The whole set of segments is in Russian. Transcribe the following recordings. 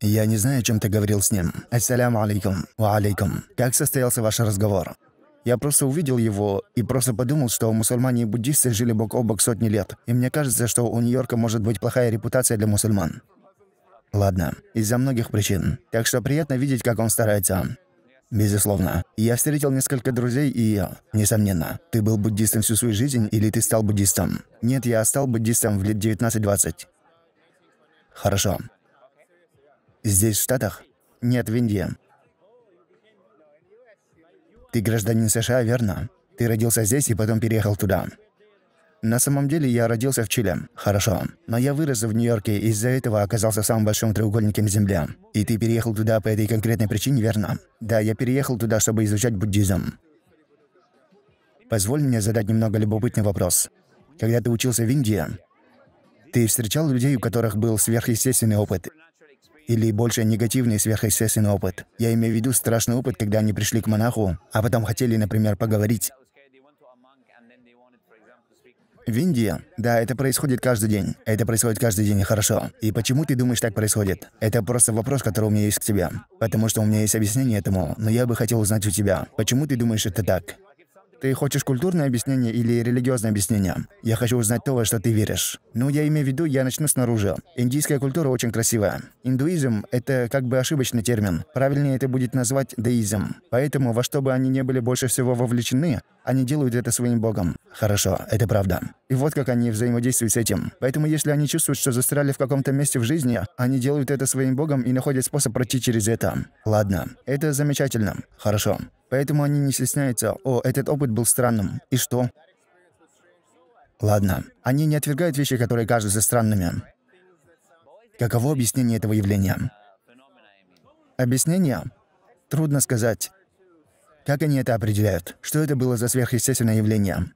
«Я не знаю, о чем ты говорил с ним. Ассаляму алейкум. Ва алейкум. Как состоялся ваш разговор?» Я просто увидел его и просто подумал, что мусульмане и буддисты жили бок о бок сотни лет, и мне кажется, что у Нью-Йорка может быть плохая репутация для мусульман. Ладно, из-за многих причин. Так что приятно видеть, как он старается. Безусловно. Я встретил несколько друзей и... Несомненно. Ты был буддистом всю свою жизнь или ты стал буддистом? Нет, я стал буддистом в лет 19-20. Хорошо. Здесь, в Штатах? Нет, в Индии. Ты гражданин США, верно? Ты родился здесь и потом переехал туда. На самом деле я родился в Чили. Хорошо. Но я вырос в Нью-Йорке и из-за этого оказался самым большим треугольником Земли. И ты переехал туда по этой конкретной причине, верно? Да, я переехал туда, чтобы изучать буддизм. Позволь мне задать немного любопытный вопрос. Когда ты учился в Индии, ты встречал людей, у которых был сверхъестественный опыт, или больше негативный сверхъестественный опыт. Я имею в виду страшный опыт, когда они пришли к монаху, а потом хотели, например, поговорить. В Индии, да, это происходит каждый день. Это происходит каждый день, хорошо. И почему ты думаешь, так происходит? Это просто вопрос, который у меня есть к тебе. Потому что у меня есть объяснение этому, но я бы хотел узнать у тебя. Почему ты думаешь, это так? Ты хочешь культурное объяснение или религиозное объяснение? Я хочу узнать то, во что ты веришь. Ну, я имею в виду, я начну снаружи. Индийская культура очень красивая. Индуизм – это как бы ошибочный термин. Правильнее это будет назвать деизм. Поэтому, во что бы они не были больше всего вовлечены, они делают это своим богом. Хорошо, это правда. И вот как они взаимодействуют с этим. Поэтому если они чувствуют, что застряли в каком-то месте в жизни, они делают это своим богом и находят способ пройти через это. Ладно, это замечательно. Хорошо. Поэтому они не стесняются. О, этот опыт был странным. И что? Ладно. Они не отвергают вещи, которые кажутся странными. Каково объяснение этого явления? Объяснение? Трудно сказать. Как они это определяют? Что это было за сверхъестественное явление?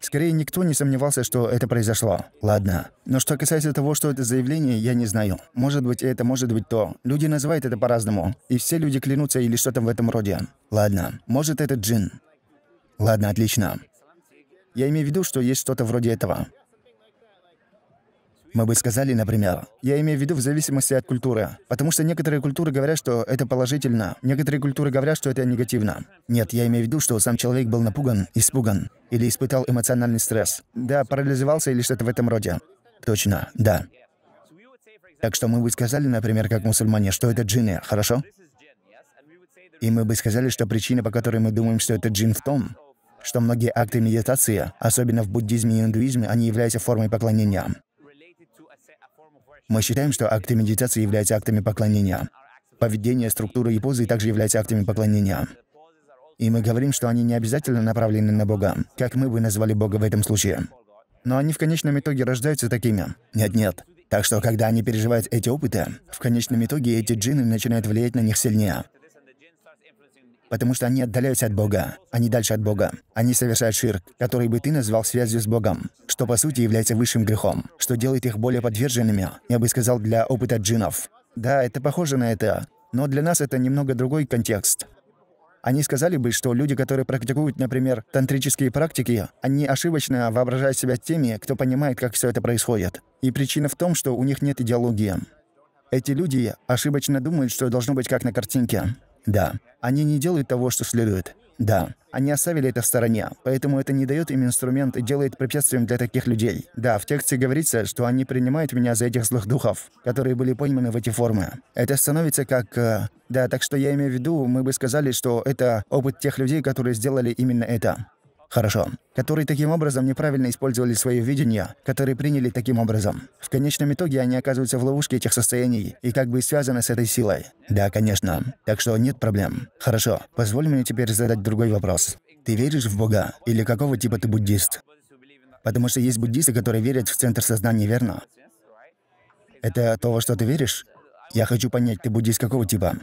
Скорее, никто не сомневался, что это произошло. Ладно. Но что касается того, что это заявление, я не знаю. Может быть это, может быть то. Люди называют это по-разному. И все люди клянутся или что-то в этом роде. Ладно. Может, это джин. Ладно, отлично. Я имею в виду, что есть что-то вроде этого. Мы бы сказали, например, я имею в виду в зависимости от культуры, потому что некоторые культуры говорят, что это положительно, некоторые культуры говорят, что это негативно. Нет, я имею в виду, что сам человек был напуган, испуган или испытал эмоциональный стресс. Да, парализовался или что-то в этом роде. Точно, да. Так что мы бы сказали, например, как мусульмане, что это джинны, хорошо? И мы бы сказали, что причина, по которой мы думаем, что это джин в том, что многие акты медитации, особенно в буддизме и индуизме, они являются формой поклонения. Мы считаем, что акты медитации являются актами поклонения. Поведение, структура и позы также являются актами поклонения. И мы говорим, что они не обязательно направлены на Бога, как мы бы назвали Бога в этом случае. Но они в конечном итоге рождаются такими. Нет-нет. Так что, когда они переживают эти опыты, в конечном итоге эти джинны начинают влиять на них сильнее потому что они отдаляются от Бога, они а дальше от Бога. Они совершают ширк, который бы ты назвал связью с Богом, что по сути является высшим грехом, что делает их более подверженными, я бы сказал, для опыта джинов. Да, это похоже на это, но для нас это немного другой контекст. Они сказали бы, что люди, которые практикуют, например, тантрические практики, они ошибочно воображают себя теми, кто понимает, как все это происходит. И причина в том, что у них нет идеологии. Эти люди ошибочно думают, что должно быть как на картинке. Да. Они не делают того, что следует. Да. Они оставили это в стороне, поэтому это не дает им инструмент и делает препятствием для таких людей. Да, в тексте говорится, что они принимают меня за этих злых духов, которые были пойманы в эти формы. Это становится как... Э, да, так что я имею в виду, мы бы сказали, что это опыт тех людей, которые сделали именно это. Хорошо. Которые таким образом неправильно использовали свое видение, которые приняли таким образом. В конечном итоге они оказываются в ловушке этих состояний и как бы связаны с этой силой. Да, конечно. Так что нет проблем. Хорошо. Позволь мне теперь задать другой вопрос. Ты веришь в Бога? Или какого типа ты буддист? Потому что есть буддисты, которые верят в центр сознания, верно? Это то, во что ты веришь? Я хочу понять, ты буддист какого типа?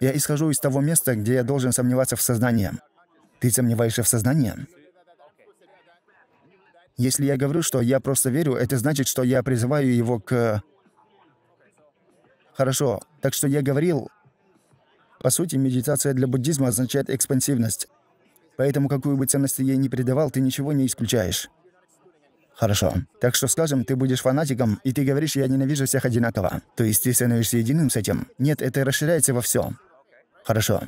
Я исхожу из того места, где я должен сомневаться в сознании. Ты сомневаешься в сознании? Если я говорю, что я просто верю, это значит, что я призываю его к... Хорошо. Так что я говорил... По сути, медитация для буддизма означает экспансивность. Поэтому, какую бы ценность ты ей не придавал, ты ничего не исключаешь. Хорошо. Так что, скажем, ты будешь фанатиком, и ты говоришь, я ненавижу всех одинаково. То есть ты становишься единым с этим? Нет, это расширяется во все. Хорошо.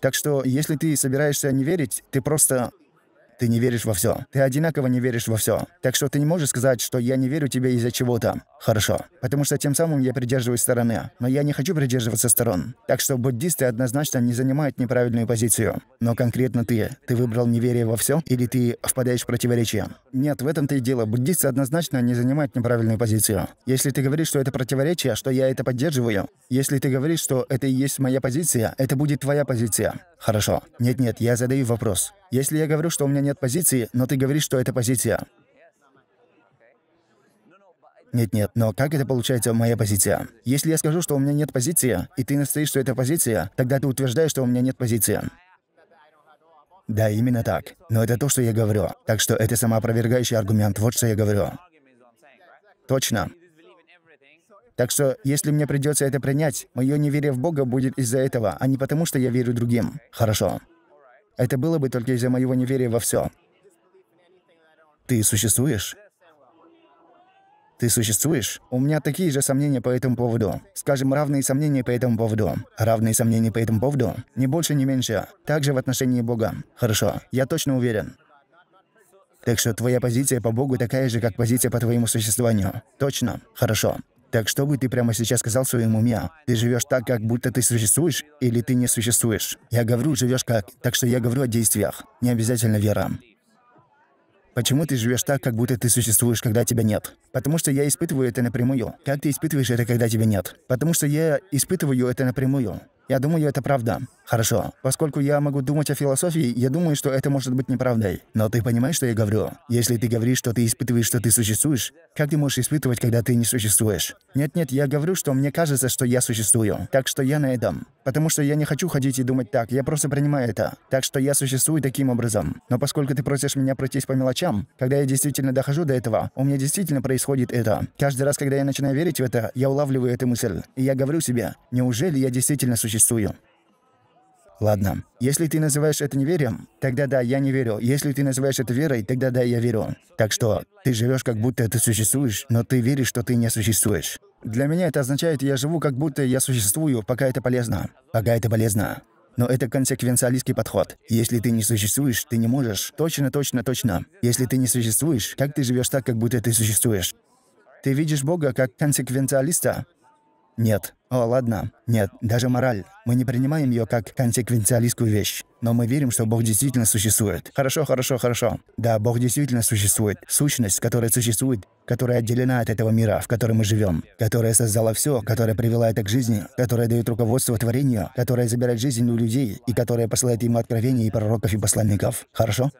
Так что, если ты собираешься не верить, ты просто ты не веришь во все. Ты одинаково не веришь во все. Так что ты не можешь сказать, что я не верю тебе из-за чего-то. Хорошо. Потому что тем самым я придерживаюсь стороны. Но я не хочу придерживаться сторон. Так что буддисты однозначно не занимают неправильную позицию. Но конкретно ты. Ты выбрал неверие во все или ты впадаешь в противоречие? Нет, в этом-то и дело. Буддисты однозначно не занимают неправильную позицию. Если ты говоришь, что это противоречие, что я это поддерживаю, если ты говоришь, что это и есть моя позиция, это будет твоя позиция. Хорошо. Нет-нет, я задаю вопрос. Если я говорю, что у меня нет позиции, но ты говоришь, что это позиция. Нет-нет, но как это получается моя позиция? Если я скажу, что у меня нет позиции, и ты настоишь, что это позиция, тогда ты утверждаешь, что у меня нет позиции. Да, именно так. Но это то, что я говорю. Так что это самоопровергающий аргумент. Вот что я говорю. Точно. Так что, если мне придется это принять, мое неверие в Бога будет из-за этого, а не потому, что я верю другим. Хорошо. Это было бы только из-за моего неверия во все. Ты существуешь? Ты существуешь? У меня такие же сомнения по этому поводу. Скажем, равные сомнения по этому поводу. Равные сомнения по этому поводу? Не больше, не меньше. Также в отношении Бога. Хорошо. Я точно уверен. Так что твоя позиция по Богу такая же, как позиция по твоему существованию. Точно. Хорошо. Так что бы ты прямо сейчас сказал своему Миа? Ты живешь так, как будто ты существуешь, или ты не существуешь? Я говорю, живешь как. Так что я говорю о действиях. Не обязательно вера. Почему ты живешь так, как будто ты существуешь, когда тебя нет? Потому что я испытываю это напрямую. Как ты испытываешь это, когда тебя нет? Потому что я испытываю это напрямую. Я думаю, это правда. Хорошо. Поскольку я могу думать о философии, я думаю, что это может быть неправдой. Но ты понимаешь, что я говорю? Если ты говоришь, что ты испытываешь, что ты существуешь, как ты можешь испытывать, когда ты не существуешь? Нет-нет, я говорю, что мне кажется, что я существую. Так что я на этом потому что я не хочу ходить и думать так, я просто принимаю это. Так что я существую таким образом. Но поскольку ты просишь меня пройтись по мелочам, когда я действительно дохожу до этого, у меня действительно происходит это. Каждый раз, когда я начинаю верить в это, я улавливаю эту мысль. И я говорю себе, неужели я действительно существую? Ладно. Если ты называешь это неверием, тогда да, я не верю. Если ты называешь это верой, тогда да, я верю. Так что ты живешь как будто ты существуешь, но ты веришь, что ты не существуешь. Для меня это означает, я живу, как будто я существую, пока это полезно. Пока это полезно. Но это консеквенциалистский подход. Если ты не существуешь, ты не можешь. Точно, точно, точно. Если ты не существуешь, как ты живешь так, как будто ты существуешь? Ты видишь Бога как консеквенциалиста? Нет. О, ладно. Нет, даже мораль. Мы не принимаем ее как консеквенциалистскую вещь. Но мы верим, что Бог действительно существует. Хорошо, хорошо, хорошо. Да, Бог действительно существует. Сущность, которая существует, которая отделена от этого мира, в котором мы живем, которая создала все, которая привела это к жизни, которая дает руководство творению, которая забирает жизнь у людей и которая посылает ему откровения и пророков и посланников. Хорошо?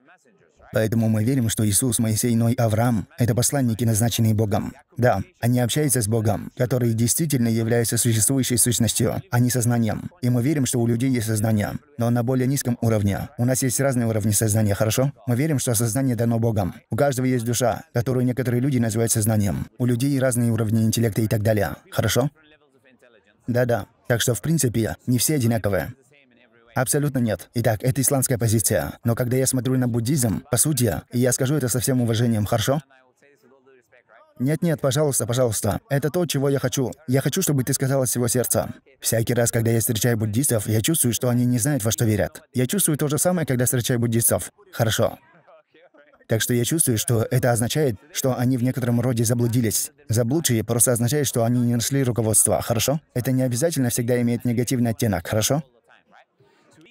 Поэтому мы верим, что Иисус, Моисей, Ной, Авраам — это посланники, назначенные Богом. Да, они общаются с Богом, который действительно является существующей сущностью, а не сознанием. И мы верим, что у людей есть сознание, но на более низком уровне. У нас есть разные уровни сознания, хорошо? Мы верим, что сознание дано Богом. У каждого есть душа, которую некоторые люди называют сознанием. У людей разные уровни интеллекта и так далее. Хорошо? Да-да. Так что, в принципе, не все одинаковые. Абсолютно нет. Итак, это исламская позиция. Но когда я смотрю на буддизм, по сути, и я скажу это со всем уважением, хорошо? Нет-нет, пожалуйста, пожалуйста. Это то, чего я хочу. Я хочу, чтобы ты сказала с всего сердца. Всякий раз, когда я встречаю буддистов, я чувствую, что они не знают, во что верят. Я чувствую то же самое, когда встречаю буддистов. Хорошо. Так что я чувствую, что это означает, что они в некотором роде заблудились. Заблудшие просто означает, что они не нашли руководства, хорошо? Это не обязательно всегда имеет негативный оттенок, хорошо?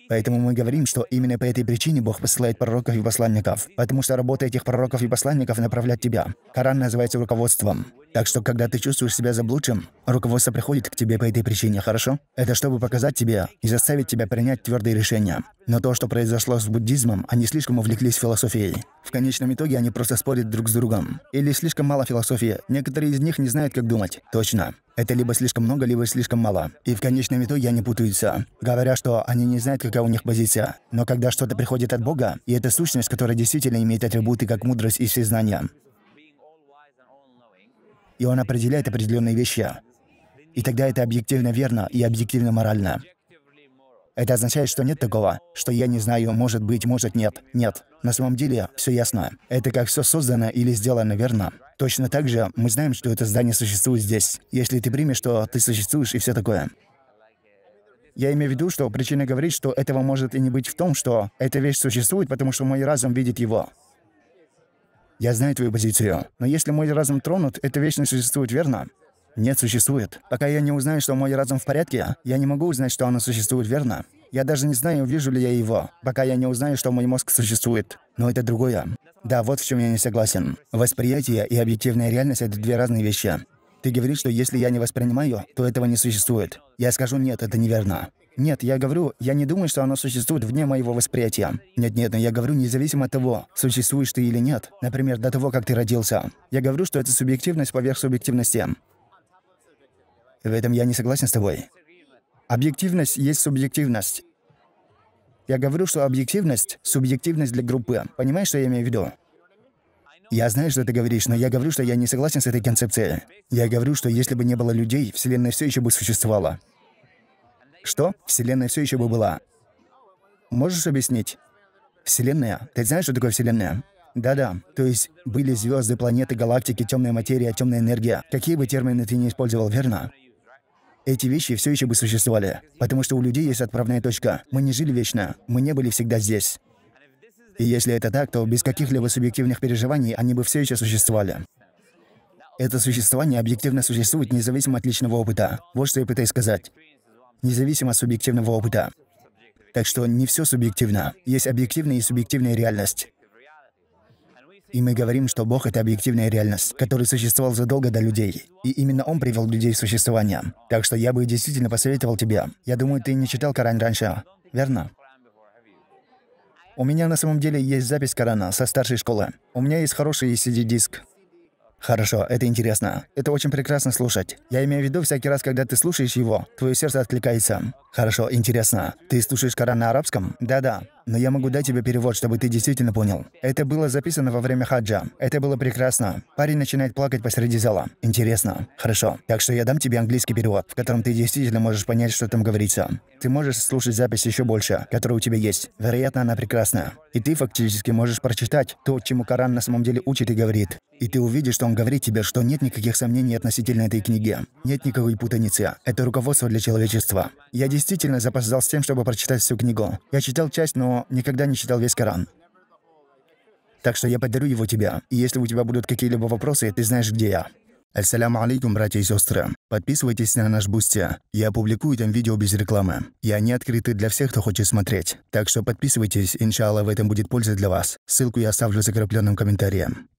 Поэтому мы говорим, что именно по этой причине Бог посылает пророков и посланников, потому что работа этих пророков и посланников направлять тебя. Коран называется руководством. Так что, когда ты чувствуешь себя заблудшим, руководство приходит к тебе по этой причине, хорошо? Это чтобы показать тебе и заставить тебя принять твердые решения. Но то, что произошло с буддизмом, они слишком увлеклись философией. В конечном итоге они просто спорят друг с другом. Или слишком мало философии. Некоторые из них не знают, как думать. Точно. Это либо слишком много, либо слишком мало. И в конечном итоге они путаются, говоря, что они не знают, какая у них позиция. Но когда что-то приходит от Бога, и это сущность, которая действительно имеет атрибуты как мудрость и всезнание, и он определяет определенные вещи. И тогда это объективно верно и объективно морально. Это означает, что нет такого, что я не знаю, может быть, может нет. Нет. На самом деле все ясно. Это как все создано или сделано верно. Точно так же мы знаем, что это здание существует здесь. Если ты примешь, что ты существуешь и все такое. Я имею в виду, что причина говорить, что этого может и не быть в том, что эта вещь существует, потому что мой разум видит его. Я знаю твою позицию, но если мой разум тронут, это вечно существует, верно? Нет, существует. Пока я не узнаю, что мой разум в порядке, я не могу узнать, что оно существует, верно? Я даже не знаю, вижу ли я его, пока я не узнаю, что мой мозг существует. Но это другое. Да, вот в чем я не согласен. Восприятие и объективная реальность – это две разные вещи. Ты говоришь, что если я не воспринимаю, то этого не существует. Я скажу, нет, это неверно. Нет, я говорю, я не думаю, что оно существует вне моего восприятия. Нет, нет, но я говорю независимо от того, существуешь ты или нет. Например, до того, как ты родился. Я говорю, что это субъективность поверх субъективности. В этом я не согласен с тобой. Объективность есть субъективность. Я говорю, что объективность – субъективность для группы. Понимаешь, что я имею в виду? Я знаю, что ты говоришь, но я говорю, что я не согласен с этой концепцией. Я говорю, что если бы не было людей, Вселенная все еще бы существовала. Что? Вселенная все еще бы была. Можешь объяснить? Вселенная. Ты знаешь, что такое Вселенная? Да-да, то есть были звезды, планеты, галактики, темная материя, темная энергия. Какие бы термины ты не использовал, верно? Эти вещи все еще бы существовали, потому что у людей есть отправная точка. Мы не жили вечно, мы не были всегда здесь. И если это так, то без каких-либо субъективных переживаний они бы все еще существовали. Это существование объективно существует независимо от личного опыта. Вот что я пытаюсь сказать независимо от субъективного опыта. Так что не все субъективно. Есть объективная и субъективная реальность. И мы говорим, что Бог — это объективная реальность, который существовал задолго до людей. И именно Он привел людей в существование. Так что я бы действительно посоветовал тебе. Я думаю, ты не читал Коран раньше, верно? У меня на самом деле есть запись Корана со старшей школы. У меня есть хороший CD-диск. Хорошо, это интересно. Это очень прекрасно слушать. Я имею в виду, всякий раз, когда ты слушаешь его, твое сердце откликается. Хорошо, интересно. Ты слушаешь Коран на арабском? Да-да но я могу дать тебе перевод, чтобы ты действительно понял. Это было записано во время хаджа. Это было прекрасно. Парень начинает плакать посреди зала. Интересно. Хорошо. Так что я дам тебе английский перевод, в котором ты действительно можешь понять, что там говорится. Ты можешь слушать запись еще больше, которая у тебя есть. Вероятно, она прекрасна. И ты фактически можешь прочитать то, чему Коран на самом деле учит и говорит. И ты увидишь, что он говорит тебе, что нет никаких сомнений относительно этой книги. Нет никакой путаницы. Это руководство для человечества. Я действительно запоздал с тем, чтобы прочитать всю книгу. Я читал часть, но никогда не читал весь Коран. Так что я подарю его тебе. И если у тебя будут какие-либо вопросы, ты знаешь, где я. Ассаляму алейкум, братья и сестры. Подписывайтесь на наш Бусти. Я публикую там видео без рекламы. И они открыты для всех, кто хочет смотреть. Так что подписывайтесь, иншалла, в этом будет польза для вас. Ссылку я оставлю в закрепленном комментарии.